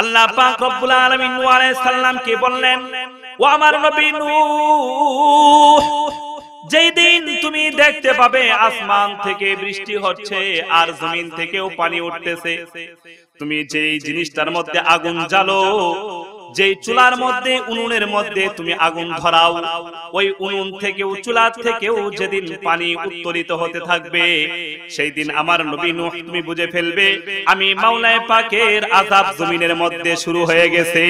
আল্লাহ পাক রব্বুল আলামিন নূহ আলাইহিস সালামকে বললেন ও আমার নবী নূহ যেই তুমি দেখতে পাবে আসমান থেকে বৃষ্টি হচ্ছে আর জমিন থেকেও পানি উঠতেছে তুমি যেই জিনিসটার মধ্যে আগুন জ্বালো যে চুলার মধ্যে উনুনের মধ্যে তুমি আগুন ধরাও ওই উনুন থেকেও চুলার থেকেও যেদিন পানি উত্তোলিত হতে থাকবে সেই দিন আমার নবীন তুমি বুঝে ফেলবে আমি মাওলায় পাকের আজাব জমিনের মধ্যে শুরু হয়ে গেছে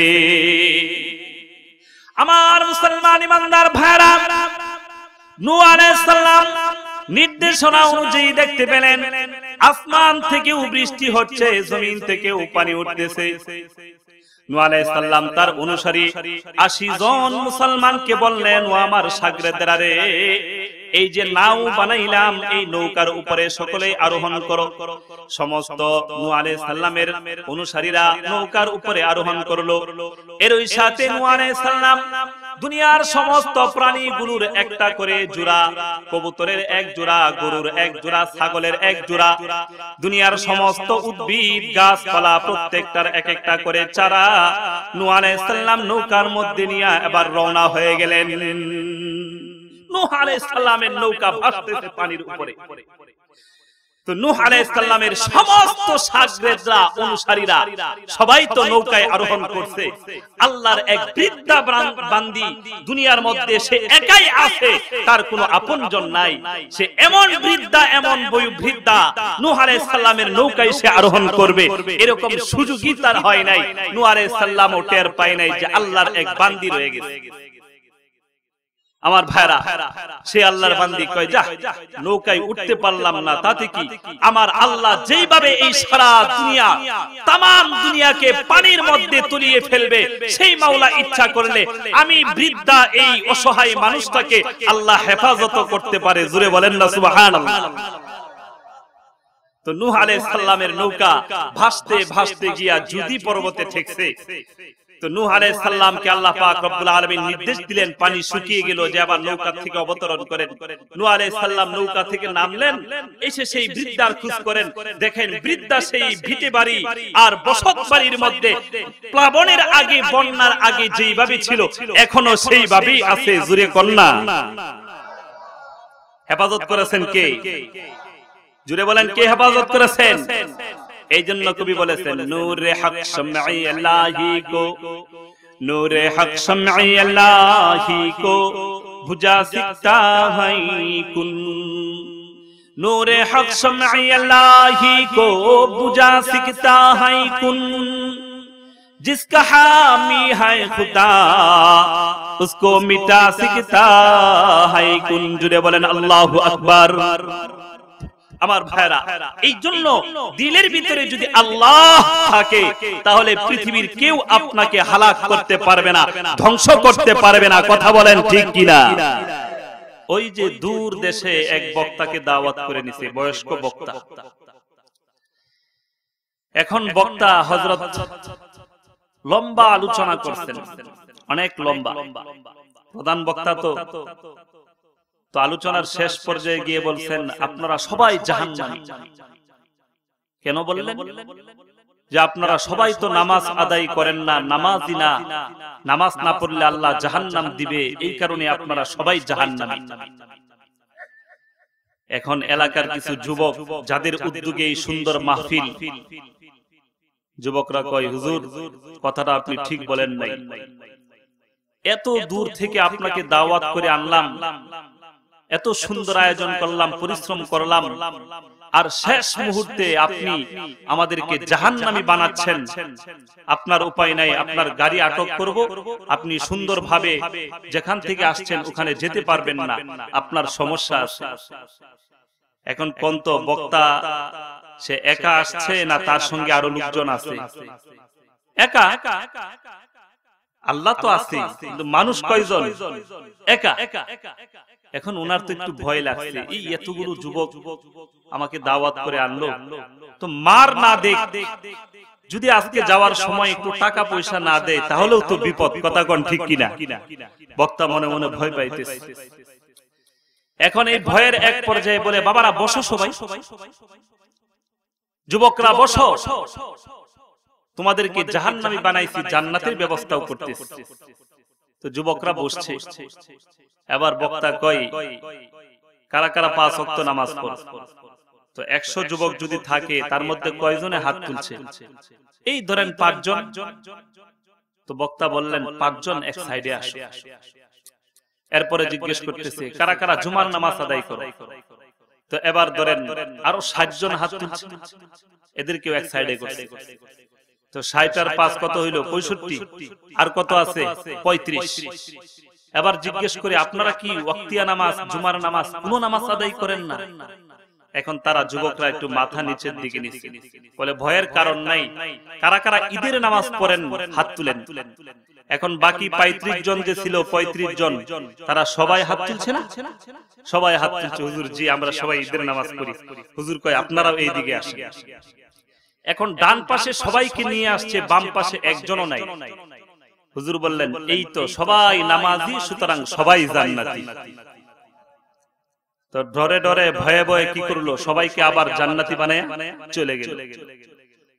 আমার মুসলমান ইমানদার ভাইরা নূহ নির্দেশনা অনুযায়ী দেখতে পেলেন আসমান থেকেও বৃষ্টি হচ্ছে জমিন থেকেও পানি উঠতেছে তার অনুসারী আশি জন মুসলমানকে বললেন ও আমার এই যে নাও বানাইলাম এই নৌকার উপরে সকলে আরোহণ করো সমস্ত সাল্লামের অনুসারীরা নৌকার উপরে আরোহণ করলো এর ওই সাথে সাল্লাম দুনিয়ার সমস্ত প্রাণী প্রাণীগুলোর একটা করে জোড়া কবুতরের এক জোড়া গরুর এক জোড়া ছাগলের এক জোড়া দুনিয়ার সমস্ত উদ্ভিদ গাছপালা প্রত্যেকটার এক একটা করে চারা নূহ আলাইহিস নৌকার মধ্যে নিয়ে এবার রওনা হয়ে গেলেন নূহ আলাইহিস নৌকা ভাসতেছে পানির উপরে তো নূহ আলাইহিস সালামের সমস্ত সাগরেদরা অনুসারীরা সবাই তো নৌকায় আরোহণ করছে আল্লাহর এক বৃদ্ধা বান্দি দুনিয়ার মধ্যে সে একাই আছে তার কোনো আপনজন নাই সে এমন বৃদ্ধা এমন বয়ু বৃদ্ধা নূহ আলাইহিস সালামের নৌকায় সে আরোহণ করবে এরকম সুযোগই তার হয় নাই নূহ আলাইহিস সালামও টের পায় নাই যে আল্লাহর এক বান্দি রয়ে গেছে আমার ভাইরা সে আল্লাহর বান্দি কয় যা নৌকায় উঠতে পারলাম না তাতে কি আমার আল্লাহ যেইভাবে এই সারা দুনিয়া তাম দুনিয়াকে পানির মধ্যে তুলিয়ে ফেলবে সেই মাওলা ইচ্ছা করলে আমি বৃদ্ধা এই অসহায় মানুষটাকে আল্লাহ হেফাজত করতে পারে জুড়ে বলেন না সুবাহান তো নূহ আলাইহিস সালামের নৌকা ভাসতে ভাসতে গিয়া জুদি পর্বতে ঠেকছে তো নূহ আলাইহিস সালামকে আল্লাহ পাক রব্বুল আলামিন নির্দেশ দিলেন পানি শুকিয়ে গেল যে আবার নৌকা থেকে অবতরণ করেন নূহ আলাইহিস সালাম নৌকা থেকে নামলেন এসে সেই বৃদ্ধার খোঁজ করেন দেখেন বৃদ্ধা সেই ভিটে বাড়ি আর বসত বাড়ির মধ্যে প্লাবনের আগে বন্যার আগে যেইভাবে ছিল এখনো সেইভাবেই আছে জুরে কন্যা হেফাজত করেছেন কে জুরে বলেন কে হেফাজত করেছেন اے جنہ کو بھی بولے سے نور حق سمعی اللہ کو نور حق سمعی اللہ ہی کو بھجا سکتا ہائی کن نور حق سمعی اللہ ہی کو بھجا سکتا ہائی کن جس کا حامی ہے خدا اس کو مٹا سکتا ہائی کن جو دے بولن اللہ اکبر আমার ভাইরা এই জন্য দিলের ভিতরে যদি আল্লাহ থাকে তাহলে পৃথিবীর কেউ আপনাকে হালাক করতে পারবে না ধ্বংস করতে পারবে না কথা বলেন ঠিক কিনা ওই যে দূর দেশে এক বক্তাকে দাওয়াত করে নিছে বয়স্ক বক্তা এখন বক্তা হজরত লম্বা আলোচনা করছেন অনেক লম্বা প্রধান বক্তা তো তো আলোচনার শেষ পর্যায়ে গিয়ে বলছেন আপনারা সবাই জাহান কেন বললেন যে আপনারা সবাই তো নামাজ আদায় করেন না নামাজই না নামাজ না পড়লে আল্লাহ জাহান নাম দিবে এই কারণে আপনারা সবাই জাহান নাম এখন এলাকার কিছু যুবক যাদের উদ্যোগে এই সুন্দর মাহফিল যুবকরা কয় হুজুর কথাটা আপনি ঠিক বলেন নাই এত দূর থেকে আপনাকে দাওয়াত করে আনলাম এত সুন্দর আয়োজন করলাম পরিশ্রম করলাম আর শেষ মুহূর্তে আপনি আমাদেরকে জাহান জাহান্নামি বানাচ্ছেন আপনার উপায় নাই আপনার গাড়ি আটক করব আপনি সুন্দরভাবে যেখান থেকে আসছেন ওখানে যেতে পারবেন না আপনার সমস্যা আছে এখন পন্ত বক্তা সে একা আসছে না তার সঙ্গে আরো লোকজন আছে একা আল্লাহ তো আছে কিন্তু মানুষ কয়জন একা একা একা একা এখন ওনার তো একটু ভয় লাগছে এই এতগুলো যুবক আমাকে দাওয়াত করে আনলো তো মার না দেখ যদি আজকে যাওয়ার সময় একটু টাকা পয়সা না দেয় তাহলেও তো বিপদ কথাগণ ঠিক কিনা বক্তা মনে মনে ভয় পাইতেছে এখন এই ভয়ের এক পর্যায়ে বলে বাবারা বসো সবাই যুবকরা বসো তোমাদেরকে জাহান্নামি বানাইছি জান্নাতের ব্যবস্থাও করতে তো যুবকরা বসছে এবার বক্তা কই কারা কারা পাঁচ অক্ত নামাজ তো একশো যুবক যদি থাকে তার মধ্যে কয়জনে হাত তুলছে এই ধরেন পাঁচজন তো বক্তা বললেন পাঁচজন এক সাইডে আসে এরপরে জিজ্ঞেস করতেছে কারা কারা জুমার নামাজ আদায় করে তো এবার ধরেন আরো ষাট জন হাত তুলছে এদেরকেও এক সাইডে করছে তো ষাট আর পাঁচ কত হইল পঁয়ষট্টি আর কত আছে পঁয়ত্রিশ এবার জিজ্ঞেস করি আপনারা কি ওয়াক্তিয়া নামাজ জুমার নামাজ কোন নামাজ আদায় করেন না এখন তারা যুবকরা একটু মাথা নিচের দিকে নিচ্ছে বলে ভয়ের কারণ নাই কারা কারা ঈদের নামাজ পড়েন হাত তুলেন এখন বাকি পঁয়ত্রিশ জন যে ছিল পঁয়ত্রিশ জন তারা সবাই হাত তুলছে না সবাই হাত তুলছে হুজুর জি আমরা সবাই ঈদের নামাজ করি হুজুর কয় আপনারাও এই দিকে আসে এখন ডান পাশে সবাইকে নিয়ে আসছে বাম পাশে একজনও নাই হুজুর বললেন এই তো সবাই নামাজি সুতরাং সবাই জান্নাতি তো ডরে ডরে ভয়ে ভয়ে কি করলো সবাইকে আবার জান্নাতি বানে চলে গেল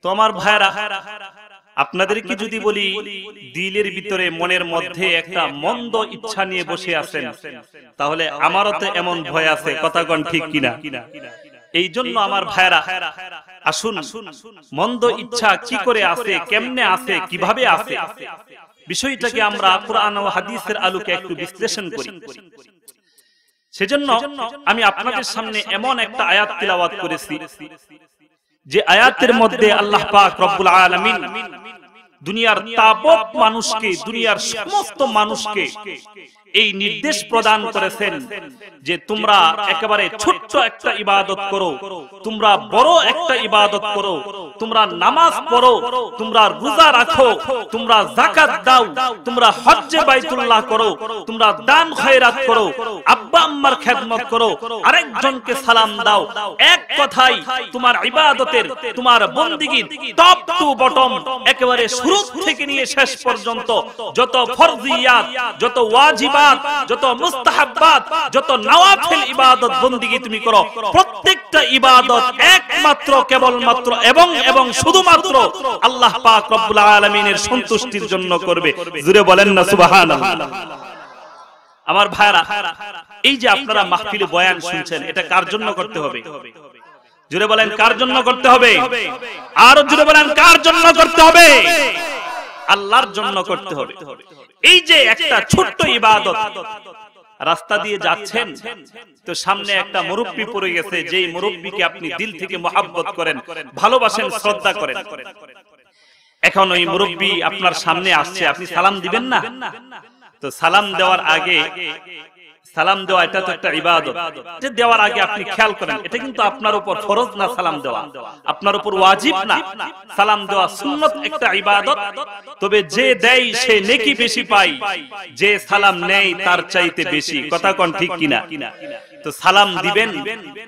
তো আমার ভাইরা কি যদি বলি দিলের ভিতরে মনের মধ্যে একটা মন্দ ইচ্ছা নিয়ে বসে আছেন তাহলে আমারও তো এমন ভয় আছে কথাগণ ঠিক কিনা এই জন্য আমার ভাইরা আসুন মন্দ ইচ্ছা কি করে আসে কেমনে আসে কিভাবে আসে বিষয়টাকে আমরা কোরআন ও হাদিসের আলোকে একটু বিশ্লেষণ করি সেজন্য আমি আপনাদের সামনে এমন একটা আয়াত তিলাওয়াত করেছি যে আয়াতের মধ্যে আল্লাহ পাক রব্বুল আলামিন দুনিয়ার তাবৎ মানুষকে দুনিয়ার সমস্ত মানুষকে এই নির্দেশ প্রদান করেছেন যে তোমরা একেবারে ছোট্ট একটা ইবাদত করো তোমরা বড় একটা ইবাদত করো তোমরা নামাজ পড়ো তোমরা রোজা রাখো তোমরা জাকাত দাও তোমরা হজ্জে বাইতুল্লাহ করো তোমরা দান খয়রাত করো আব্বা আম্মার খেদমত করো আরেকজনকে সালাম দাও এক কথাই তোমার ইবাদতের তোমার বন্দিগি টপ টু বটম একেবারে শুরু থেকে নিয়ে শেষ পর্যন্ত যত ফরজিয়াত যত ওয়াজিবা ওয়াজিবাত যত মুস্তাহাব্বাত যত নওয়াফিল ইবাদত বندگی তুমি করো প্রত্যেকটা ইবাদত একমাত্র কেবলমাত্র এবং এবং শুধুমাত্র আল্লাহ পাক রব্বুল আলামিনের সন্তুষ্টির জন্য করবে জুরে বলেন না সুবহানাল্লাহ আমার ভাইরা এই যে আপনারা মাহফিল বয়ান শুনছেন এটা কার জন্য করতে হবে জুড়ে বলেন কার জন্য করতে হবে আর জুড়ে বলেন কার জন্য করতে হবে আল্লাহর জন্য করতে হবে এই যে একটা ছোট্ট ইবাদত রাস্তা দিয়ে যাচ্ছেন তো সামনে একটা মুরুব্বি পড়ে গেছে যেই মুরুব্বিকে আপনি দিল থেকে মহাব্বত করেন ভালোবাসেন শ্রদ্ধা করেন এখন ওই মুরুব্বি আপনার সামনে আসছে আপনি সালাম দিবেন না তো সালাম দেওয়ার আগে সালাম দেওয়া এটা তো একটা ইবাদত যে দেওয়ার আগে আপনি খেয়াল করেন এটা কিন্তু আপনার উপর ফরজ না সালাম দেওয়া আপনার উপর ওয়াজিব না সালাম দেওয়া সুন্নত একটা ইবাদত তবে যে দেয় সে নেকি বেশি পাই যে সালাম নেয় তার চাইতে বেশি কথা কোন ঠিক কিনা তো সালাম দিবেন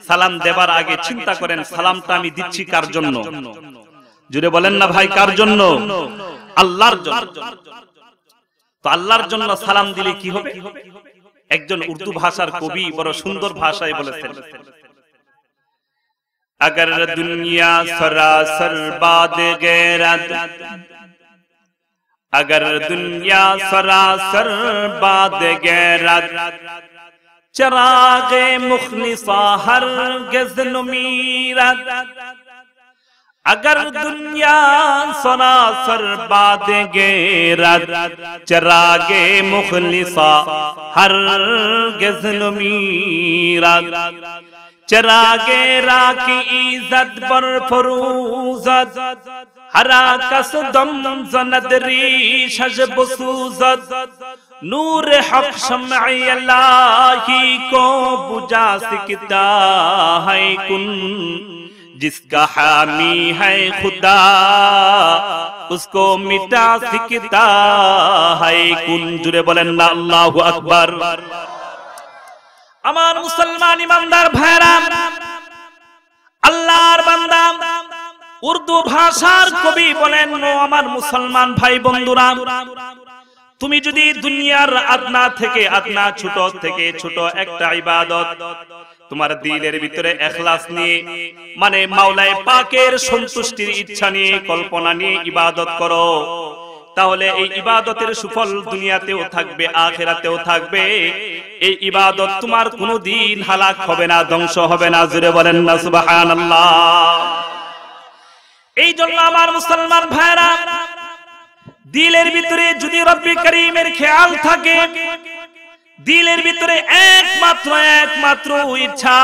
সালাম দেবার আগে চিন্তা করেন সালামটা আমি দিচ্ছি কার জন্য জুড়ে বলেন না ভাই কার জন্য আল্লাহর জন্য তো আল্লাহর জন্য সালাম দিলে কি হবে একজন উর্দু ভাষার কবি বড় সুন্দর ভাষায় বলেছেন আগর দুনিয়া সরাসর বাদ আগর দুনিয়া সরাসর চরাগে মুখনি সাহর গজন মীরাত اگر دنیا سنا سر با گے رد چرا گے مخلصا ہر گز نمی رد را کی عزت پر فروزت ہرا کس دم زند ریش حج بسوزت نور حق شمعی اللہ ہی کو بجا سکتا ہے کن जिसका हामी है खुदा उसको मिटा सकता है कुन जुड़े बोलें ना अल्लाह अकबर আমার মুসলমান ইমানদার ভাইরা আল্লাহর বান্দা উর্দু ভাষার কবি বলেন ও আমার মুসলমান ভাই বন্ধুরা তুমি যদি দুনিয়ার আদনা থেকে আদনা ছোট থেকে ছোট একটা ইবাদত তোমার দিলের ভিতরে এখলাস নিয়ে মানে, মানে মাওলায় পাকের সন্তুষ্টির ইচ্ছা নিয়ে কল্পনা নিয়ে ইবাদত করো তাহলে এই ইবাদতের সুফল দুনিয়াতেও থাকবে আখেরাতেও থাকবে এই ইবাদত তোমার কোনো দিন হালাক হবে না ধ্বংস হবে না জুড়ে বলেন না সুবাহান এই জন্য আমার মুসলমান ভাইরা দিলের ভিতরে যদি রব্বি করিমের খেয়াল থাকে দিলের ভিতরে একমাত্র একমাত্র ইচ্ছা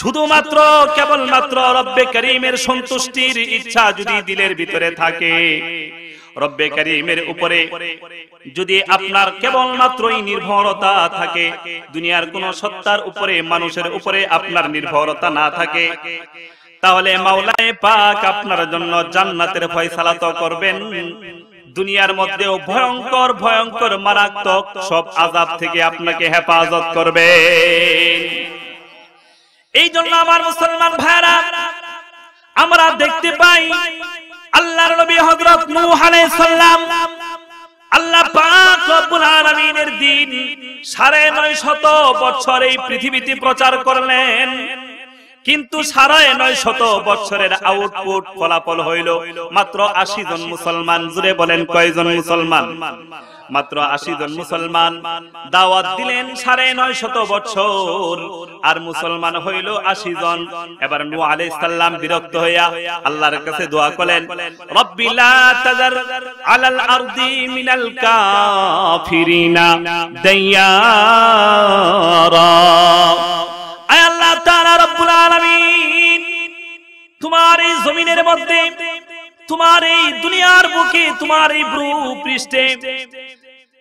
শুধুমাত্র কেবলমাত্র রব্বে করিমের সন্তুষ্টির ইচ্ছা যদি দিলের ভিতরে থাকে রব্বে করিমের উপরে যদি আপনার কেবলমাত্রই নির্ভরতা থাকে দুনিয়ার কোন সত্তার উপরে মানুষের উপরে আপনার নির্ভরতা না থাকে তাহলে মাওলায় পাক আপনার জন্য জান্নাতের ফয়সালা তো করবেন দুনিয়ার মধ্যে ভয়ঙ্কর ভয়ঙ্কর মারাত্মক সব আজাব থেকে আপনাকে হেফাজত করবে এই জন্য আমার মুসলমান ভাইরা আমরা দেখতে পাই আল্লাহর নবী হযরত নূহ আলাইহিস সালাম আল্লাহ পাক রব্বুল আলামিনের দিন 950 বছর এই পৃথিবীতে প্রচার করলেন কিন্তু সাড়ে নয় শত বছরের আউটপুট ফলাফল হইল মাত্র আশি জন মুসলমান জুড়ে বলেন কয়জন মুসলমান মাত্র আশি জন মুসলমান দাওয়াত দিলেন সাড়ে নয় শত বছর আর মুসলমান হইল আশি জন এবার নু আলি সাল্লাম বিরক্ত হইয়া আল্লাহর কাছে দোয়া করলেন রব্বিলা আলাল আরদি মিনাল কাফিরিনা দাইয়ারা আয় আল্লাহ তাআলা রব্বুল আলামিন তোমার এই জমিনের মধ্যে তোমার এই দুনিয়ার বুকে তোমার এই ভূপৃষ্ঠে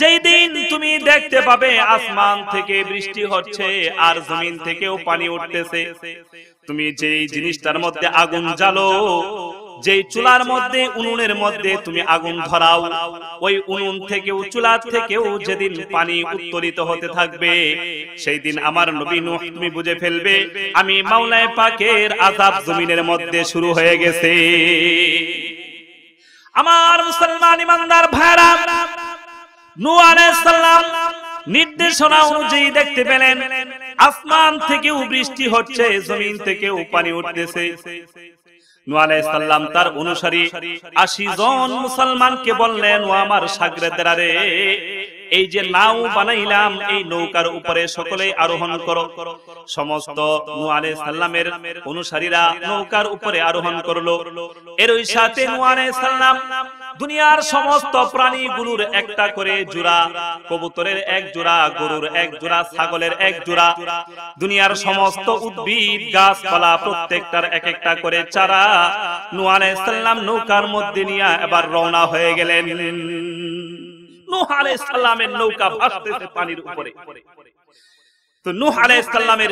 যেদিন তুমি দেখতে পাবে আসমান থেকে বৃষ্টি হচ্ছে আর জমিন থেকেও পানি উঠতেছে তুমি যেই জিনিসটার মধ্যে আগুন জ্বালো যে চুলার মধ্যে উনুনের মধ্যে তুমি আগুন ধরাও ওই উনুন থেকেও চুলার থেকেও যেদিন পানি উত্তোলিত হতে থাকবে সেই দিন আমার নবী নূহ তুমি বুঝে ফেলবে আমি মাওলায় পাকের আযাব জমিনের মধ্যে শুরু হয়ে গেছে আমার মুসলমান ইমানদার ভাইরা নির্দেশনা অনুযায়ী দেখতে পেলেন আসমান থেকেও বৃষ্টি হচ্ছে জমিন থেকে পানি উঠতেছে তার অনুসারী আশি জন মুসলমানকে বললেন ও আমার সাগরে রে এই যে নাও বানাইলাম এই নৌকার উপরে সকলে আরোহণ করো সমস্ত নূ আলাইহিস অনুসারীরা নৌকার উপরে আরোহণ করলো এর ওই সাথে নুয়ারে সাল্লাম দুনিয়ার সমস্ত প্রাণীগুলোর একটা করে জোড়া কবুতরের এক জোড়া গরুর এক জোড়া ছাগলের এক জোড়া দুনিয়ার সমস্ত উদ্ভিদ গাছপালা প্রত্যেকটার এক একটা করে চারা নুয়ানে সাল্লাম নৌকার মধ্যে নিয়ে এবার রওনা হয়ে গেলেন নৌকা ভাসতেছে পানির উপরে দুনিয়ার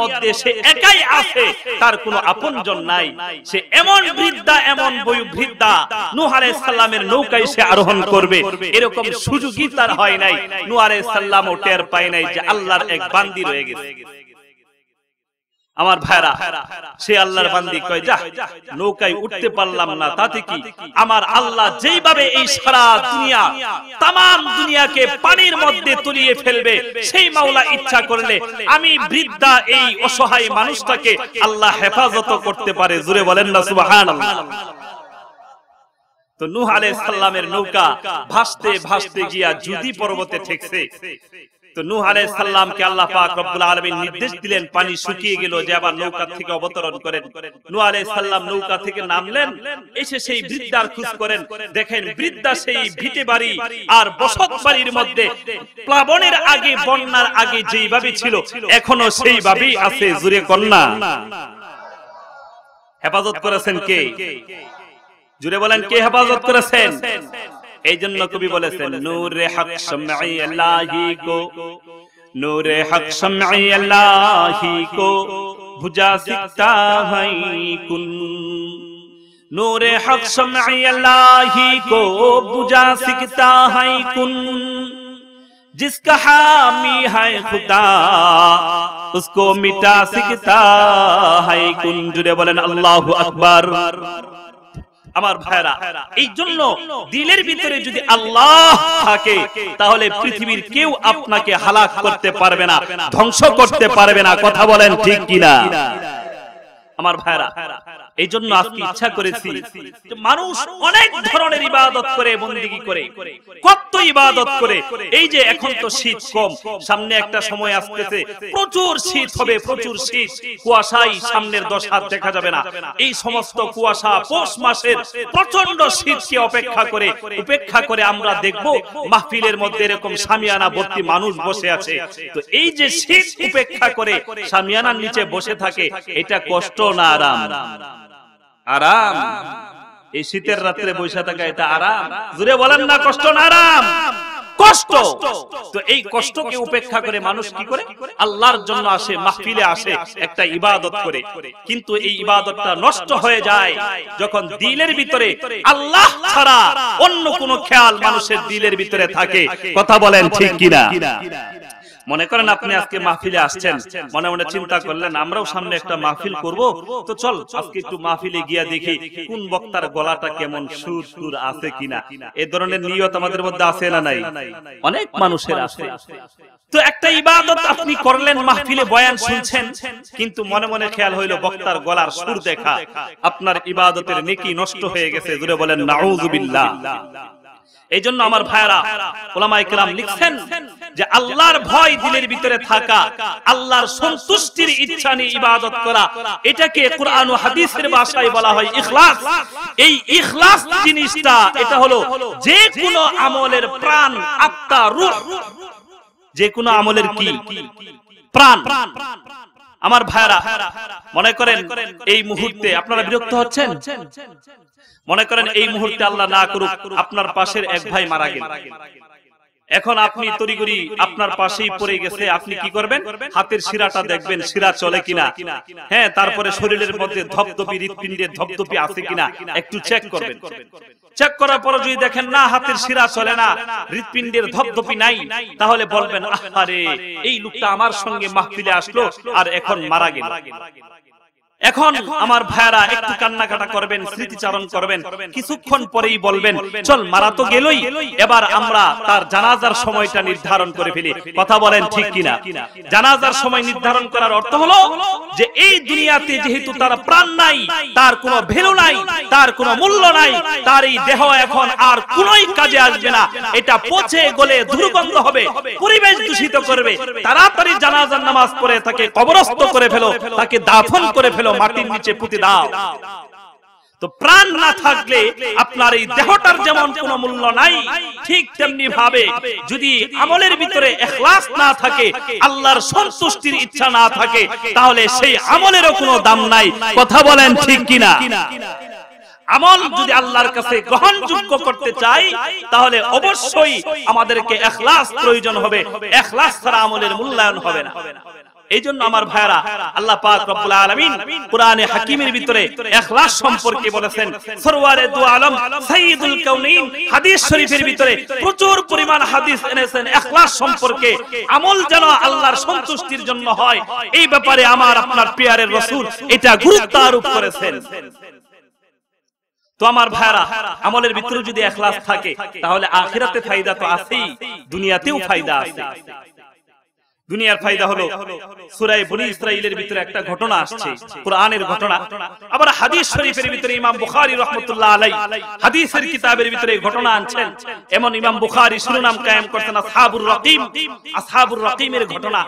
মধ্যে সে একাই আছে তার কোনো আপনজন নাই সে এমন বৃদ্ধা এমন বৃদ্ধা নুহারে সাল্লামের নৌকায় সে আরোহণ করবে এরকম সুযোগই তার হয় নাই নুহারে সাল্লাম ও টের পায় নাই যে আল্লাহর এক বান্দি রয়ে গেছে আমার ভাইরা সে আল্লাহর বান্দি কয় যা নৌকায় উঠতে পারলাম না তাতে কি আমার আল্লাহ যেইভাবে এই সারা দুনিয়া তাম দুনিয়াকে পানির মধ্যে তুলিয়ে ফেলবে সেই মাওলা ইচ্ছা করলে আমি বৃদ্ধা এই অসহায় মানুষটাকে আল্লাহ হেফাজত করতে পারে জুড়ে বলেন না সুবহানাল্লাহ তো নুহালে সাল্লামের নৌকা ভাসতে ভাসতে গিয়া জুদি পর্বতে ঠেকছে তো নূহ আলাইহিস সালামকে আল্লাহ পাক রব্বুল আলামিন নির্দেশ দিলেন পানি শুকিয়ে গেল যে আবার নৌকা থেকে অবতরণ করেন নূহ আলাইহিস সালাম নৌকা থেকে নামলেন এসে সেই বৃদ্ধার খোঁজ করেন দেখেন বৃদ্ধা সেই ভিটে বাড়ি আর বসত বাড়ির মধ্যে প্লাবনের আগে বন্যার আগে যেইভাবে ছিল এখনো সেইভাবেই আছে জুড়ে কন্যা হেফাজত করেছেন কে জুড়ে বলেন কে হেফাজত করেছেন এই জন্য কবি বলেছেন নূরে হক সমআই কো নূরে হক সমআই কো ভুজা সিকতা হাই কুন নূরে হক সমআই আল্লাহি কো ভুজা সিকতা হাই কুন जिसका हामी है खुदा उसको मिटा सकता है अल्लाह अकबर আমার ভাইরা এই জন্য দিলের ভিতরে যদি আল্লাহ থাকে তাহলে পৃথিবীর কেউ আপনাকে হালাক করতে পারবে না ধ্বংস করতে পারবে না কথা বলেন ঠিক কিনা আমার ভাইরা এই জন্য আজকে ইচ্ছা করেছি মানুষ অনেক ধরনের ইবাদত করে বন্দিগি করে কত ইবাদত করে এই যে এখন তো শীত কম সামনে একটা সময় আসতেছে প্রচুর শীত হবে প্রচুর শীত কুয়াশাই সামনের দশ হাত দেখা যাবে না এই সমস্ত কুয়াশা পৌষ মাসের প্রচন্ড শীতকে অপেক্ষা করে উপেক্ষা করে আমরা দেখব মাহফিলের মধ্যে এরকম সামিয়ানা ভর্তি মানুষ বসে আছে তো এই যে শীত উপেক্ষা করে সামিয়ানার নিচে বসে থাকে এটা কষ্ট না আরাম আরাম এই শীতের রাত্রে বৈশা থাকা এটা আরাম জুড়ে বলেন না কষ্ট না আরাম মাহফিলে আসে একটা ইবাদত করে কিন্তু এই ইবাদতটা নষ্ট হয়ে যায় যখন দিলের ভিতরে আল্লাহ ছাড়া অন্য কোনো খেয়াল মানুষের দিলের ভিতরে থাকে কথা বলেন ঠিক কিনা মনে করেন আপনি আজকে মাহফিলে আসছেন মনে মনে চিন্তা করলেন আমরাও সামনে একটা মাহফিল করব তো চল আজকে একটু মাহফিলে গিয়া দেখি কোন বক্তার গলাটা কেমন সুর সুর আছে কিনা এ ধরনের নিয়ত আমাদের মধ্যে আছে না নাই অনেক মানুষের আছে তো একটা ইবাদত আপনি করলেন মাহফিলে বয়ান শুনছেন কিন্তু মনে মনে খেয়াল হইলো বক্তার গলার সুর দেখা আপনার ইবাদতের নেকি নষ্ট হয়ে গেছে দূরে বলেন নাউজুবিল্লাহ এই জন্য আমার ভাইরা ওলামাই কালাম লিখছেন যে আল্লাহর ভয় দিলের ভিতরে থাকা আল্লাহর সন্তুষ্টির ইচ্ছা নিয়ে ইবাদত করা এটাকে কোরআন হাদিসের ভাষায় বলা হয় ইখলাস এই ইখলাস জিনিসটা এটা হলো যে কোনো আমলের প্রাণ আত্মা রূহ যে কোনো আমলের কি প্রাণ আমার ভাইরা মনে করেন এই মুহূর্তে আপনারা বিরক্ত হচ্ছেন মনে করেন এই মুহূর্তে আল্লাহ না করুক আপনার পাশের এক ভাই মারা গেল এখন আপনি তরিগরি আপনার পাশেই পড়ে গেছে আপনি কি করবেন হাতের শিরাটা দেখবেন শিরা চলে কিনা হ্যাঁ, হ্যাঁ তারপরে শরীরের মধ্যে ধপধপি হৃৎপিণ্ডের ধপধপি আছে কিনা একটু চেক করবেন চেক করার পরে যদি দেখেন না হাতের শিরা চলে না হৃৎপিণ্ডের ধপধপি নাই তাহলে বলবেন আরে এই লোকটা আমার সঙ্গে মাহফিলে আসলো আর এখন মারা গেল এখন আমার ভাইরা একটু কান্নাকাটা করবেন স্মৃতিচারণ করবেন কিছুক্ষণ পরেই বলবেন চল মারা তো গেলই এবার আমরা তার জানাজার সময়টা নির্ধারণ করে ফেলি কথা বলেন ঠিক কিনা জানাজার সময় নির্ধারণ করার অর্থ হলো যে এই দুনিয়াতে যেহেতু তার প্রাণ নাই তার কোনো ভ্যালু নাই তার কোনো মূল্য নাই তার এই দেহ এখন আর কোনোই কাজে আসবে না এটা পচে গলে দুর্গন্ধ হবে পরিবেশ দূষিত করবে তাড়াতাড়ি জানাজার নামাজ পড়ে তাকে কবরস্থ করে ফেলো তাকে দাফন করে ফেলো মাটির নিচে পুঁতে দাও তো প্রাণ না থাকলে আপনার এই দেহটার যেমন কোন মূল্য নাই ঠিক তেমনি ভাবে যদি আমলের ভিতরে এখলাস না থাকে আল্লাহর সন্তুষ্টির ইচ্ছা না থাকে তাহলে সেই আমলেরও কোনো দাম নাই কথা বলেন ঠিক কিনা আমল যদি আল্লাহর কাছে গ্রহণযোগ্য করতে চাই তাহলে অবশ্যই আমাদেরকে এখলাস প্রয়োজন হবে এখলাস ছাড়া আমলের মূল্যায়ন হবে না এই জন্য আমার ভাইরা আল্লাহ পাক রব্বুল আলামিন কোরআনে হাকিমের ভিতরে ইখলাস সম্পর্কে বলেছেন সরওয়ারে দু আলম সাইয়্যিদুল কাউনাইন হাদিস শরীফের ভিতরে প্রচুর পরিমাণ হাদিস এনেছেন ইখলাস সম্পর্কে আমল যেন আল্লাহর সন্তুষ্টির জন্য হয় এই ব্যাপারে আমার আপনার পিয়ারের রাসূল এটা গুরুত্ব আরোপ করেছেন তো আমার ভাইরা আমলের ভিতরে যদি এখলাস থাকে তাহলে আখিরাতে ফায়দা তো আছেই দুনিয়াতেও ফায়দা আছে দুনিয়ার ফায়দা হলো সুরাই বনি ইসরাইলের ভিতরে একটা ঘটনা আসছে কোরআনের ঘটনা আবার হাদিস শরীফের ভিতরে ইমাম বুখারী রাহমাতুল্লাহ আলাই হাদিসের কিতাবের ভিতরে ঘটনা আনছেন এমন ইমাম বুখারী শিরোনাম কায়েম করছেন আসহাবুর রাকিম আসহাবুর রাকিমের ঘটনা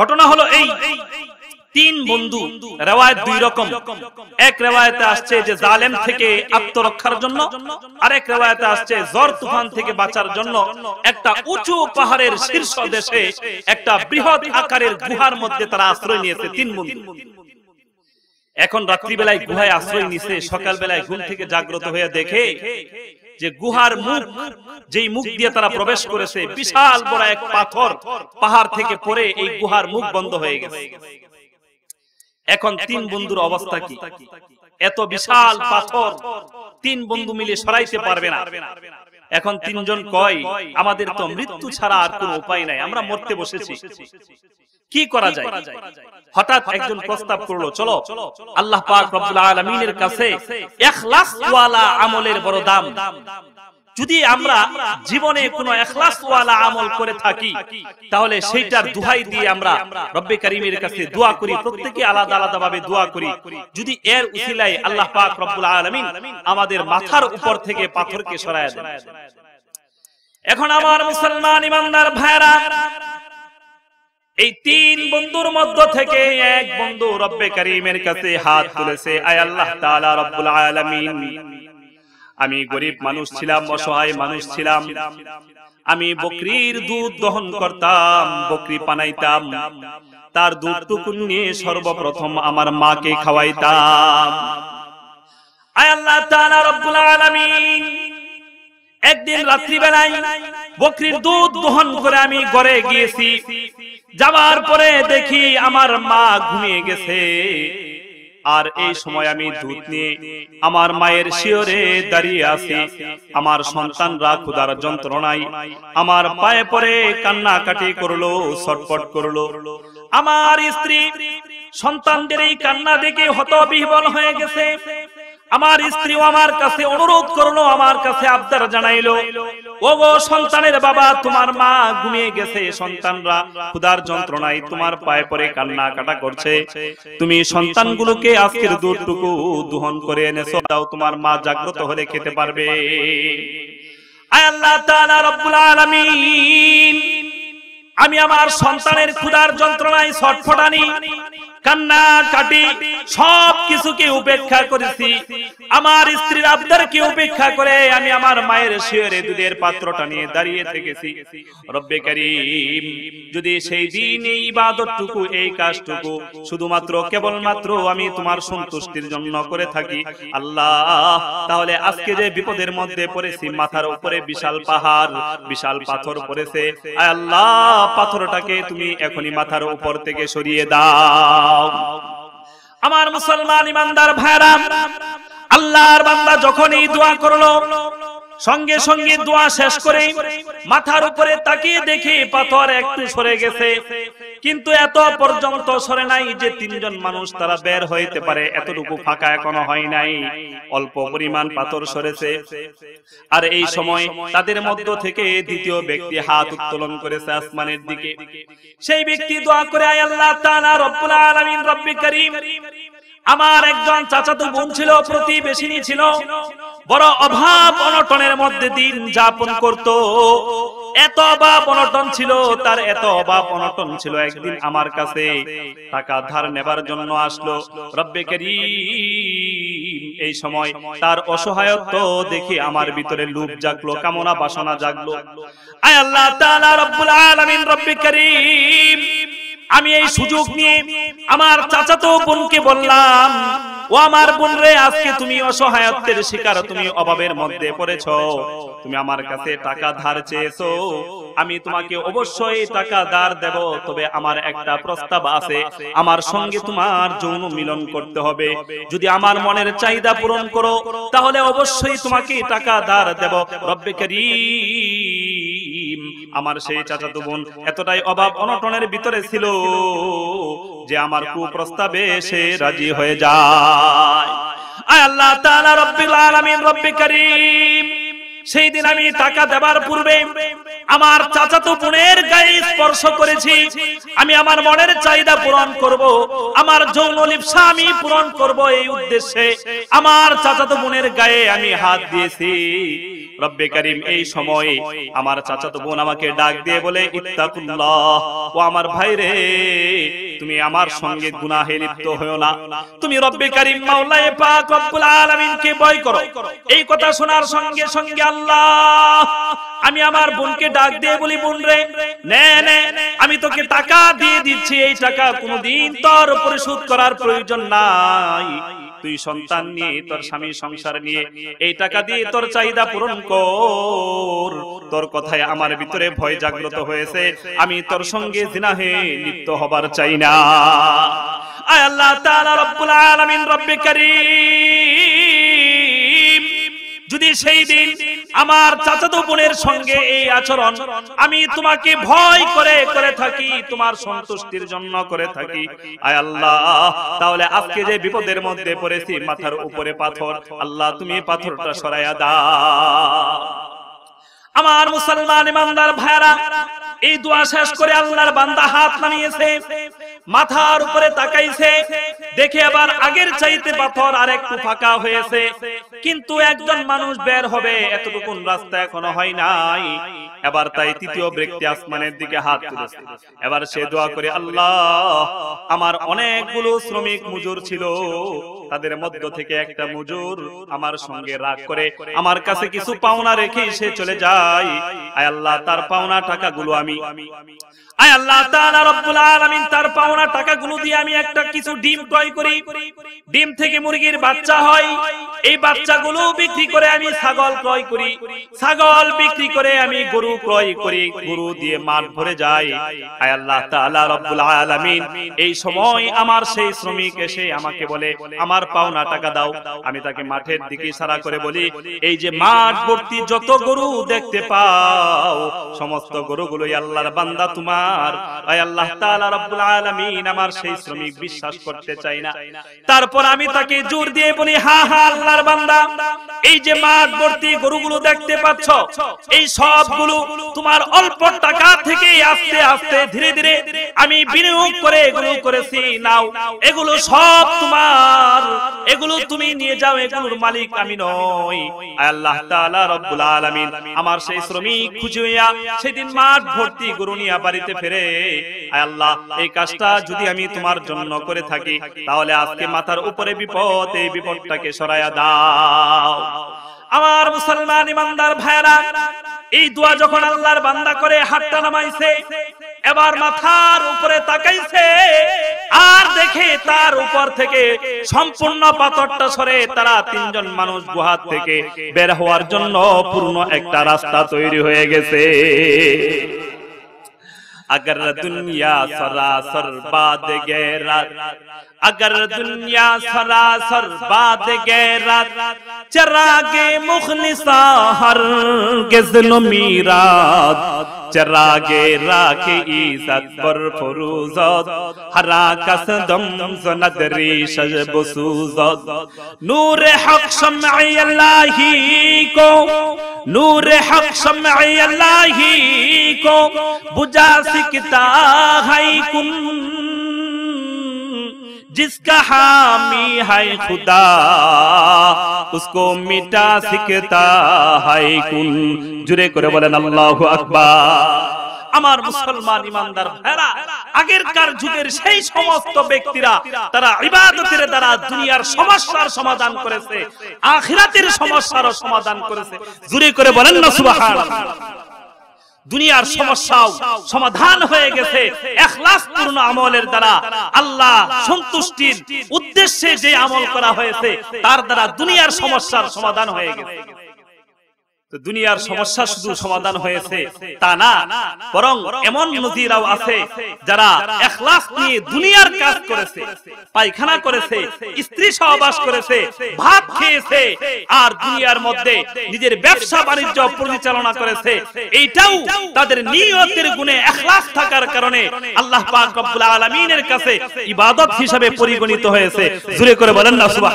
ঘটনা হলো এই তিন বন্ধু রেওয়ায়ত দুই রকম এক রেওয়ায়তে আসছে যে জালেম থেকে আত্মরক্ষার জন্য আরেক রেওয়ায়তে আসছে জ্বর তুফান থেকে বাঁচার জন্য একটা উঁচু পাহাড়ের শীর্ষ দেশে একটা বৃহৎ আকারের গুহার মধ্যে তারা আশ্রয় নিয়েছে তিন বন্ধু এখন রাত্রিবেলায় গুহায় আশ্রয় নিছে সকালবেলায় ঘুম থেকে জাগ্রত হয়ে দেখে যে গুহার মুখ যেই মুখ দিয়ে তারা প্রবেশ করেছে বিশাল বড় এক পাথর পাহাড় থেকে পড়ে এই গুহার মুখ বন্ধ হয়ে গেছে এখন তিন বন্ধুর অবস্থা কি এত বিশাল পাথর তিন বন্ধু মিলে সরাইতে পারবে না এখন তিনজন কয় আমাদের তো মৃত্যু ছাড়া আর কোন উপায় নাই আমরা মরতে বসেছি কি করা যায় হঠাৎ একজন প্রস্তাব করলো চলো আল্লাহ পাক রব্বুল আলামিনের কাছে ইখলাস ওয়ালা আমলের বড় দাম যদি আমরা জীবনে কোনো এখলাসওয়ালা আমল করে থাকি তাহলে সেইটার দুহাই দিয়ে আমরা রব্বে করিমের কাছে দোয়া করি প্রত্যেকে আলাদা আলাদা ভাবে দোয়া করি যদি এর উচিলাই আল্লাহ পাক রব্বুল আলমিন আমাদের মাথার উপর থেকে পাথরকে সরায় দেন এখন আমার মুসলমান ইমানদার ভাইরা এই তিন বন্ধুর মধ্য থেকে এক বন্ধু রব্বে করিমের কাছে হাত তুলেছে আয় আল্লাহ তালা রব্বুল আলমিন আমি গরিব মানুষ ছিলাম অসহায় মানুষ ছিলাম আমি বকরির দুধ দহন করতাম বকরি পানাইতাম তার টুকুন নিয়ে সর্বপ্রথম আমার মাকে খাওয়াইতাম আয় একদিন বকরির দুধ দহন করে আমি ঘরে গিয়েছি যাবার পরে দেখি আমার মা ঘুমিয়ে গেছে আর এই সময় আমি দুধ নিয়ে আমার মায়ের শিওরে দাঁড়িয়ে আছি আমার সন্তানরা ক্ষুদার যন্ত্রণায় আমার পায়ে পরে কান্নাকাটি করলো ছটপট করলো আমার স্ত্রী সন্তানদের এই কান্না দেখে হত বিহবল হয়ে গেছে আমার স্ত্রী আমার কাছে অনুরোধ করলো আমার কাছে আবদার জানাইলো ও গো সন্তানের বাবা তোমার মা ঘুমিয়ে গেছে সন্তানরা ক্ষুধার যন্ত্রণায় তোমার পায়ে পরে কান্না কাটা করছে তুমি সন্তানগুলোকে আজকের দুধটুকু দহন করে এনেছো দাও তোমার মা জাগ্রত হলে খেতে পারবে আয় আল্লাহ তাআলা রব্বুল আলামিন আমি আমার সন্তানের ক্ষুধার যন্ত্রণায় ছটফটানি কান্না কাটি সব কিছুকে উপেক্ষা করেছি আমার স্ত্রীর আবদার কে উপেক্ষা করে আমি আমার মায়ের শিয়রে দুধের পাত্রটা নিয়ে দাঁড়িয়ে থেকেছি রব্বে করিম যদি সেই দিন এই বাদরটুকু এই কাজটুকু শুধুমাত্র কেবলমাত্র আমি তোমার সন্তুষ্টির জন্য করে থাকি আল্লাহ তাহলে আজকে যে বিপদের মধ্যে পড়েছি মাথার উপরে বিশাল পাহাড় বিশাল পাথর পড়েছে আল্লাহ পাথরটাকে তুমি এখনই মাথার উপর থেকে সরিয়ে দাও আমার মুসলমান ইমানদার ভাইরাম আল্লাহর বান্দা যখন দোয়া করলো সঙ্গে সঙ্গে দোয়া শেষ করে মাথার উপরে তাকিয়ে দেখি পাথর একটু সরে গেছে কিন্তু এত পর্যন্ত সরে নাই যে তিনজন মানুষ তারা বের হইতে পারে এতটুকু ফাঁকা এখনো হয় নাই অল্প পরিমাণ পাথর সরেছে আর এই সময় তাদের মধ্য থেকে দ্বিতীয় ব্যক্তি হাত উত্তোলন করেছে আসমানের দিকে সেই ব্যক্তি দোয়া করে আয় আল্লাহ তাআলা রব্বুল আলামিন রব্বি করিম আমার একজন চাচাতো বোন ছিল প্রতিবেশিনী ছিল বড় অভাব অনটনের মধ্যে দিন যাপন করত এত অভাব অনটন ছিল তার এত অভাব অনটন ছিল একদিন আমার কাছে টাকা ধার নেবার জন্য আসলো রব্বে করিম এই সময় তার অসহায়ত্ব দেখে আমার ভিতরে লোভ জাগলো কামনা বাসনা জাগলো আয় আল্লাহ তাআলা রব্বুল আলামিন রব্বে করিম আমি এই সুযোগ নিয়ে আমার চাচাতো বোনকে বললাম ও আমার বোন রে আজকে তুমি অসহায়ত্বের শিকার তুমি অভাবের মধ্যে পড়েছ তুমি আমার কাছে টাকা ধার চেয়েছো আমি তোমাকে অবশ্যই টাকা ধার দেব তবে আমার একটা প্রস্তাব আছে আমার সঙ্গে তোমার যৌন মিলন করতে হবে যদি আমার মনের চাহিদা পূরণ করো তাহলে অবশ্যই তোমাকে টাকা ধার দেব রব্বে করিম আমার সেই চাচাতো বোন এতটাই অভাব অনটনের ভিতরে ছিল যে আমার কুপ্রস্তাবে সে রাজি হয়ে যায় আল্লাহ তাআলা রব্বিল আলামিন রব্বি করিম সেই দিন আমি টাকা দেবার পূর্বে আমার চাচাতো বোনের গায়ে স্পর্শ করেছি আমি আমার মনের চাহিদা পূরণ করব আমার যৌন লিপসা আমি পূরণ করব এই উদ্দেশ্যে আমার চাচাতো বোনের গায়ে আমি হাত দিয়েছি রব্বে করিম এই সময়ে আমার চাচাতো বোন আমাকে ডাক দিয়ে বলে ইত্তাকুল্লাহ ও আমার ভাই রে তুমি আমার সঙ্গে গুনাহে লিপ্ত হয়েও না তুমি রব্বি কারিম মাওলায়ে পাক রব্বুল আলামিনকে ভয় করো এই কথা শোনার সঙ্গে সঙ্গে আল্লাহ আমি আমার বোনকে ডাক দিয়ে বলি বোন রে নে নে আমি তোকে টাকা দিয়ে দিচ্ছি এই টাকা কোনোদিন তোর পরিশোধ করার প্রয়োজন নাই তুই সন্তান নিয়ে তোর স্বামী সংসার নিয়ে এই টাকা দিয়ে তোর চাহিদা পূরণ কর তোর কথায় আমার ভিতরে ভয় জাগ্রত হয়েছে আমি তোর সঙ্গে জিনাহে লিপ্ত হবার চাই না আয় আল্লাহ তাআলা রব্বুল আলামিন রব্বে করিম যদি সেই দিন আমার চাচাতো বোনের সঙ্গে এই আচরণ আমি তোমাকে ভয় করে করে থাকি তোমার সন্তুষ্টির জন্য করে থাকি আয় আল্লাহ তাহলে আজকে যে বিপদের মধ্যে পড়েছি মাথার উপরে পাথর আল্লাহ তুমি পাথরটা সরাইয়া দা আমার মুসলমান ইমানদার ভাইরা এই দোয়া শেষ করে আল্লাহর বান্দা হাত নামিয়েছে মাথার উপরে তাকাইছে দেখে আবার আগের চাইতে পাথর আর একটু ফাঁকা হয়েছে কিন্তু একজন মানুষ বের হবে এতটুকুন রাস্তা এখনো হয় নাই এবার তাই তৃতীয় ব্যক্তি আসমানের দিকে হাত তুলেছে এবার সে দোয়া করে আল্লাহ আমার অনেকগুলো শ্রমিক মুজুর ছিল তাদের মধ্য থেকে একটা মজুর আমার সঙ্গে রাগ করে আমার কাছে কিছু পাওনা রেখে সে চলে যায় আয় আল্লাহ তার পাওনা টাকাগুলো আমি আয় আল্লাহ তাআলা রব্বুল আলামিন তার পাওনা টাকাগুলো দিয়ে আমি একটা কিছু ডিম ক্রয় করি ডিম থেকে মুরগির বাচ্চা হয় এই বাচ্চাগুলো বিক্রি করে আমি ছাগল ক্রয় করি ছাগল বিক্রি করে আমি গরু ক্রয় করি গরু দিয়ে মাল ভরে আয় আল্লাহ তাআলা আলামিন এই সময় আমার সেই শ্রমিক এসে আমাকে বলে আমার পাওনা টাকা দাও আমি তাকে মাঠের দিকে সারা করে বলি এই যে মাঠ ভর্তি যত গরু দেখতে পাও সমস্ত গরুগুলোই আল্লাহর বান্দা তোমার আমার আল্লাহ তাআলা রব্বুল আলামিন আমার সেই শ্রমিক বিশ্বাস করতে চাই না তারপর আমি তাকে জোর দিয়ে বলি হা হা আল্লাহর বান্দা এই যে মাঠ ভর্তি গরুগুলো দেখতে পাচ্ছ এই সবগুলো তোমার অল্প টাকা থেকে আস্তে আস্তে ধীরে ধীরে আমি বিনিয়োগ করে এগুলো করেছি নাও এগুলো সব তোমার এগুলো তুমি নিয়ে যাও এগুলোর মালিক আমি নই আল্লাহ তাআলা রব্বুল আলামিন আমার সেই শ্রমিক খুঁজে সেদিন মাঠ ভর্তি গরু নিয়ে বাড়িতে ফেরে আয় আল্লাহ এই কাজটা যদি আমি তোমার জন্য করে থাকি তাহলে আজকে মাথার উপরে বিপদ এই বিপদটাকে সরাইয়া দাও আমার মুসলমান ইমানদার ভাইরা এই দোয়া যখন আল্লাহর বান্দা করে হাতটা নামাইছে এবার মাথার উপরে তাকাইছে আর দেখে তার উপর থেকে সম্পূর্ণ পাথরটা সরে তারা তিনজন মানুষ গুহার থেকে বের হওয়ার জন্য পূর্ণ একটা রাস্তা তৈরি হয়ে গেছে اگر دنیا سراسر باد گیرات اگر دنیا سراسر باد گیرات چراغ مخلصہ ہر نسر کس چراغے راکی عیزت پر فروزت ہرا کس دم زندری شجب سوزت نور حق شمعی اللہی کو نور حق شمعی اللہی کو بجا سکتا ہائی کن जिसका हामी है खुदा उसको मिटा सिकता है कुन জুরে করে বলেন আল্লাহু আকবার আমার মুসলমান ইমানদার ভাইরা আগেরকার যুগের সেই সমস্ত ব্যক্তিরা তারা ইবাদতের দ্বারা দুনিয়ার সমস্যার সমাধান করেছে আখিরাতের সমস্যারও সমাধান করেছে জুড়ে করে বলেন না সুবহানাল্লাহ দুনিয়ার সমস্যাও সমাধান হয়ে গেছে আমলের দ্বারা আল্লাহ সন্তুষ্টির উদ্দেশ্যে যে আমল করা হয়েছে তার দ্বারা দুনিয়ার সমস্যার সমাধান হয়ে গেছে দুনিয়ার সমস্যা শুধু সমাধান হয়েছে তা না বরং এমন নদীরাও আছে যারা এখলাস নিয়ে দুনিয়ার কাজ করেছে পায়খানা করেছে স্ত্রী সহবাস করেছে ভাত খেয়েছে আর দুনিয়ার মধ্যে নিজের ব্যবসা বাণিজ্য পরিচালনা করেছে এইটাও তাদের নিয়তের গুণে এখলাস থাকার কারণে আল্লাহ পাকুল আলমিনের কাছে ইবাদত হিসাবে পরিগণিত হয়েছে জুড়ে করে বলেন না সুবাহ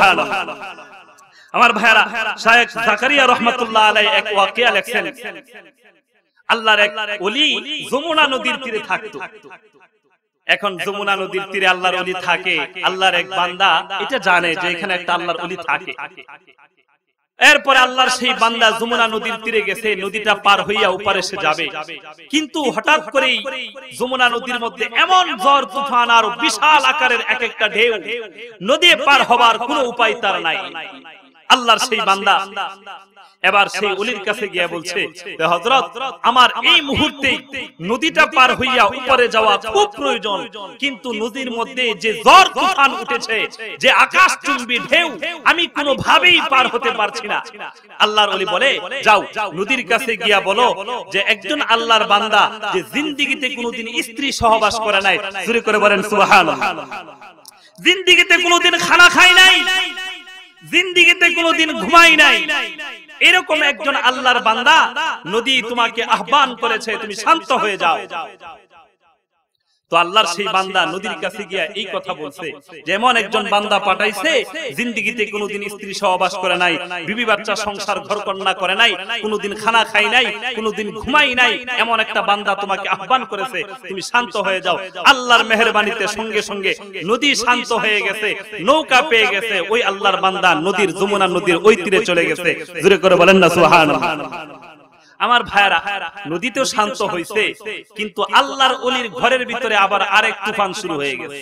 আমার ভাইরা শায়েখ জাকারিয়া রহমাতুল্লাহ আলাই এক ওয়াকিয়া লেখছেন আল্লাহর এক ওলি যমুনা নদীর তীরে থাকতো এখন যমুনা নদীর তীরে আল্লাহর ওলি থাকে আল্লাহর এক বান্দা এটা জানে যে এখানে একটা আল্লাহর ওলি থাকে এরপরে আল্লাহর সেই বান্দা যমুনা নদীর তীরে গেছে নদীটা পার হইয়া উপারে সে যাবে কিন্তু হঠাৎ করেই যমুনা নদীর মধ্যে এমন ঝড় তুফান আর বিশাল আকারের এক একটা ঢেউ নদী পার হবার কোনো উপায় তার নাই আল্লাহর সেই বান্দা এবার সেই অলির কাছে গিয়ে বলছে হজরত আমার এই মুহূর্তে নদীটা পার হইয়া উপরে যাওয়া খুব প্রয়োজন কিন্তু নদীর মধ্যে যে জ্বর তুফান উঠেছে যে আকাশ চুম্বি ঢেউ আমি কোনো ভাবেই পার হতে পারছি না আল্লাহর অলি বলে যাও নদীর কাছে গিয়া বলো যে একজন আল্লাহর বান্দা যে জিন্দিগিতে কোনোদিন স্ত্রী সহবাস করে নাই জুড়ে করে বলেন সুবহানাল্লাহ জিন্দিগিতে কোনোদিন খানা খায় নাই জিন্দিগিতে কোনোদিন ঘুমাই নাই এরকম একজন আল্লাহর বান্দা নদী তোমাকে আহ্বান করেছে তুমি শান্ত হয়ে যাও তো আল্লাহর সেই বান্দা নদীর কাছে গিয়া এই কথা বলছে যেমন একজন বান্দা পাঠাইছে জিন্দিগিতে কোনোদিন স্ত্রী সহবাস করে নাই বিবি বাচ্চা সংসার ঘর কন্যা করে নাই কোনোদিন খানা খাই নাই কোনোদিন ঘুমাই নাই এমন একটা বান্দা তোমাকে আহ্বান করেছে তুমি শান্ত হয়ে যাও আল্লাহর মেহরবানিতে সঙ্গে সঙ্গে নদী শান্ত হয়ে গেছে নৌকা পেয়ে গেছে ওই আল্লাহর বান্দা নদীর যমুনা নদীর ওই তীরে চলে গেছে জোরে করে বলেন না সুহান আমার ভাইয়ারা নদীতেও শান্ত হয়েছে কিন্তু আল্লাহর অলির ঘরের ভিতরে আবার আরেক তুফান শুরু হয়ে গেছে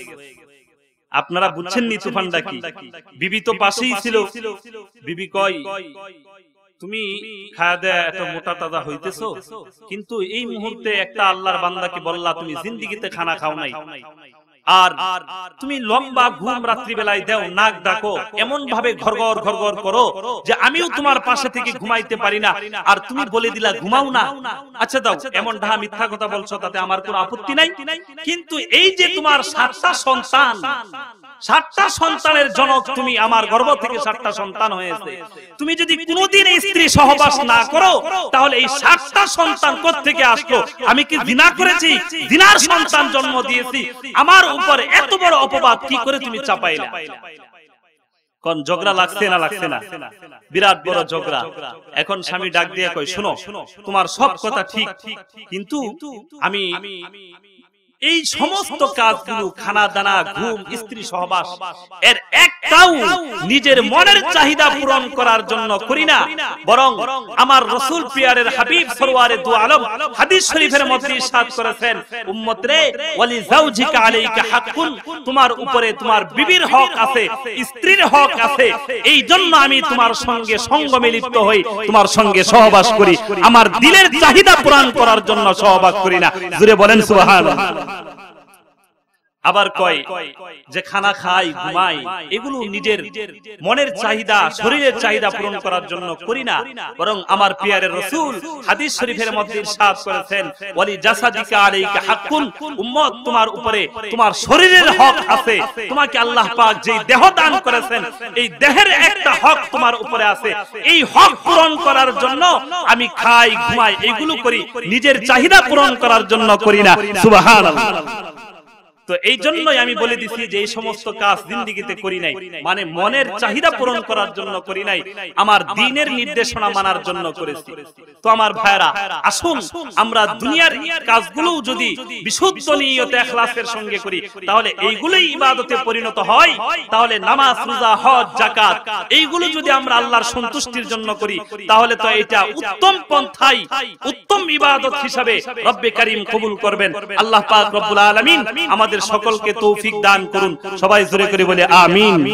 আপনারা বুঝছেন নি তুফানটা কি বিবি তো পাশেই ছিল বিবি কয় তুমি খায়া দেয়া এত মোটা তাজা হইতেছো কিন্তু এই মুহূর্তে একটা আল্লাহর বান্দাকে বললা তুমি জিন্দিগিতে খানা খাও নাই আর তুমি লম্বা ঘুম রাত্রিবেলায় দেও নাক ডাকো এমন ভাবে ঘরঘর ঘরঘর করো যে আমিও তোমার পাশে থেকে ঘুমাইতে পারি না আর তুমি বলে দিলা ঘুমাও না আচ্ছা দাও এমন ঢা মিথ্যা কথা বলছো তাতে আমার কোনো আপত্তি নাই কিন্তু এই যে তোমার সাতটা সন্তান সাতটা সন্তানের জনক তুমি আমার গর্ব থেকে সাতটা সন্তান হয়েছে তুমি যদি কোনোদিন স্ত্রী সহবাস না করো তাহলে এই সাতটা সন্তান থেকে আসলো আমি কি জিনা করেছি জিনার সন্তান জন্ম দিয়েছি আমার উপর এত বড় অপবাদ কি করে তুমি চাপাইলে কোন ঝগড়া লাগছে না লাগছে না বিরাট বড় ঝগড়া এখন স্বামী ডাক দিয়ে কই শুনো তোমার সব কথা ঠিক কিন্তু আমি এই সমস্ত কাজগুলো খানা দানা ঘুম স্ত্রী সহবাস এর একটাও নিজের মনের চাহিদা পূরণ করার জন্য করি না বরং আমার রসুল পিয়ারের হাবিব সরোয়ারে দু আলম হাদিস শরীফের মধ্যে সাত করেছেন তোমার উপরে তোমার বিবির হক আছে স্ত্রীর হক আছে এই জন্য আমি তোমার সঙ্গে সঙ্গমে লিপ্ত হই তোমার সঙ্গে সহবাস করি আমার দিলের চাহিদা পূরণ করার জন্য সহবাস করি না জুড়ে বলেন সুবহানাল্লাহ subhanallah. আবার কয় যে খানা খাই ঘুমাই এগুলো নিজের মনের চাহিদা শরীরের চাহিদা পূরণ করার জন্য করি না বরং আমার পিয়ারের রসুল হাদিস শরীফের মধ্যে সাফ করেছেন ওয়ালি জাসাদিকা আলাইকা হাক্কুন উম্মত তোমার উপরে তোমার শরীরের হক আছে তোমাকে আল্লাহ পাক যেই দেহ দান করেছেন এই দেহের একটা হক তোমার উপরে আছে এই হক পূরণ করার জন্য আমি খাই ঘুমাই এগুলো করি নিজের চাহিদা পূরণ করার জন্য করি না সুবহানাল্লাহ তো এই জন্যই আমি বলে দিছি যে এই সমস্ত কাজ জিন্দিগিতে করি নাই মানে, মানে মনের চাহিদা পূরণ করার জন্য করি নাই আমার দিনের নির্দেশনা মানার জন্য করেছি তো আমার ভাইরা আসুন আমরা দুনিয়ার কাজগুলো যদি বিশুদ্ধ নিয়তে এখলাসের সঙ্গে করি তাহলে এইগুলোই ইবাদতে পরিণত হয় তাহলে নামাজ রোজা হজ যাকাত এইগুলো যদি আমরা আল্লাহর সন্তুষ্টির জন্য করি তাহলে তো এটা উত্তম পন্থাই উত্তম ইবাদত হিসাবে রব্বে করিম কবুল করবেন আল্লাহ পাক রব্বুল আলামিন আমাদের আমাদের সকলকে তৌফিক দান করুন সবাই জোরে করে বলে আমিন